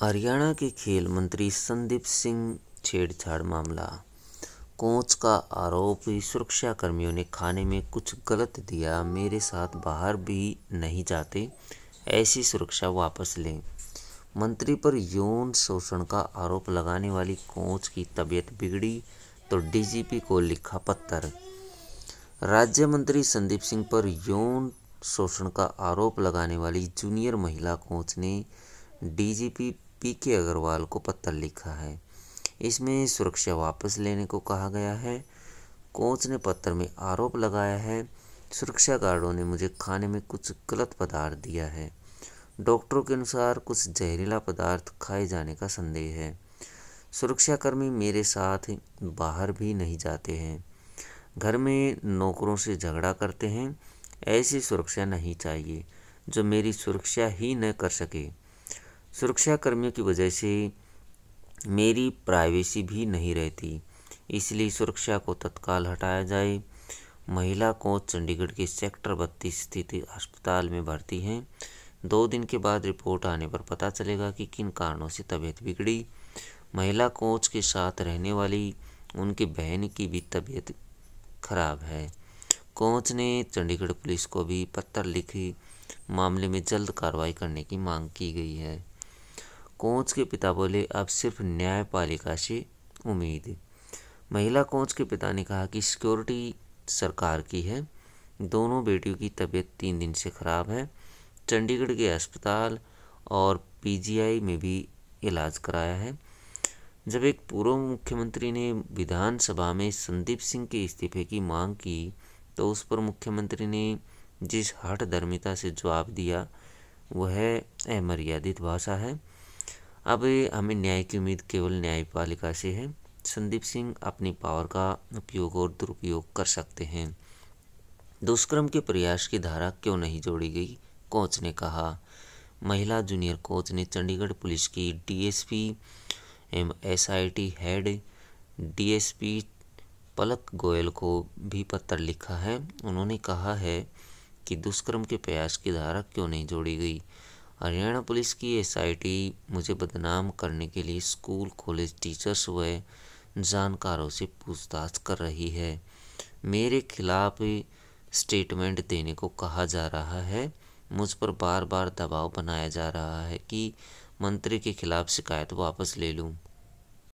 हरियाणा के खेल मंत्री संदीप सिंह छेड़छाड़ मामला कोच का आरोप सुरक्षा कर्मियों ने खाने में कुछ गलत दिया मेरे साथ बाहर भी नहीं जाते ऐसी सुरक्षा वापस लें मंत्री पर यौन शोषण का आरोप लगाने वाली कोच की तबीयत बिगड़ी तो डीजीपी को लिखा पत्थर राज्य मंत्री संदीप सिंह पर यौन शोषण का आरोप लगाने वाली जूनियर महिला कोच ने डीजीपी पी के अग्रवाल को पत्र लिखा है इसमें सुरक्षा वापस लेने को कहा गया है कोच ने पत्र में आरोप लगाया है सुरक्षा गार्डों ने मुझे खाने में कुछ गलत पदार्थ दिया है डॉक्टरों के अनुसार कुछ जहरीला पदार्थ खाए जाने का संदेह है सुरक्षाकर्मी मेरे साथ बाहर भी नहीं जाते हैं घर में नौकरों से झगड़ा करते हैं ऐसी सुरक्षा नहीं चाहिए जो मेरी सुरक्षा ही न कर सके सुरक्षा कर्मियों की वजह से मेरी प्राइवेसी भी नहीं रहती इसलिए सुरक्षा को तत्काल हटाया जाए महिला को चंडीगढ़ के सेक्टर बत्तीस स्थित अस्पताल में भर्ती हैं दो दिन के बाद रिपोर्ट आने पर पता चलेगा कि किन कारणों से तबीयत बिगड़ी महिला कोच के साथ रहने वाली उनकी बहन की भी तबीयत खराब है कोच ने चंडीगढ़ पुलिस को भी पत्र लिखी मामले में जल्द कार्रवाई करने की मांग की गई है कोंच के पिता बोले अब सिर्फ न्यायपालिका से उम्मीद महिला कोंच के पिता ने कहा कि सिक्योरिटी सरकार की है दोनों बेटियों की तबीयत तीन दिन से ख़राब है चंडीगढ़ के अस्पताल और पीजीआई में भी इलाज कराया है जब एक पूर्व मुख्यमंत्री ने विधानसभा में संदीप सिंह के इस्तीफे की मांग की तो उस पर मुख्यमंत्री ने जिस हठधर्मिता से जवाब दिया वह अमर्यादित भाषा है अब हमें न्याय की उम्मीद केवल न्यायपालिका से है संदीप सिंह अपनी पावर का उपयोग और दुरुपयोग कर सकते हैं दुष्कर्म के प्रयास की धारा क्यों नहीं जोड़ी गई कोच ने कहा महिला जूनियर कोच ने चंडीगढ़ पुलिस की DSP M SIT head DSP Palak Goyal को भी पत्र लिखा है उन्होंने कहा है कि दुष्कर्म के प्रयास की धारा क्यों नहीं जोड़ी गई हरियाणा पुलिस की एस मुझे बदनाम करने के लिए स्कूल कॉलेज टीचर्स व जानकारों से पूछताछ कर रही है मेरे खिलाफ स्टेटमेंट देने को कहा जा रहा है मुझ पर बार बार दबाव बनाया जा रहा है कि मंत्री के खिलाफ शिकायत वापस ले लूं